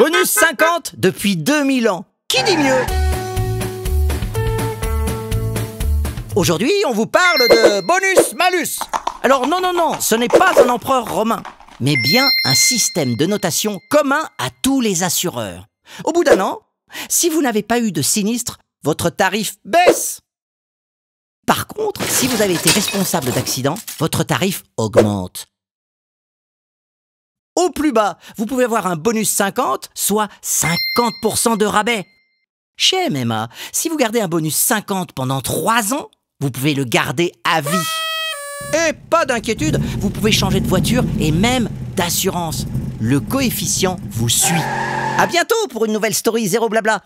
Bonus 50 depuis 2000 ans. Qui dit mieux Aujourd'hui, on vous parle de bonus-malus. Alors non, non, non, ce n'est pas un empereur romain, mais bien un système de notation commun à tous les assureurs. Au bout d'un an, si vous n'avez pas eu de sinistre, votre tarif baisse. Par contre, si vous avez été responsable d'accident, votre tarif augmente au plus bas, vous pouvez avoir un bonus 50, soit 50% de rabais. Chez MMA, si vous gardez un bonus 50 pendant 3 ans, vous pouvez le garder à vie. Et pas d'inquiétude, vous pouvez changer de voiture et même d'assurance. Le coefficient vous suit. À bientôt pour une nouvelle story zéro blabla.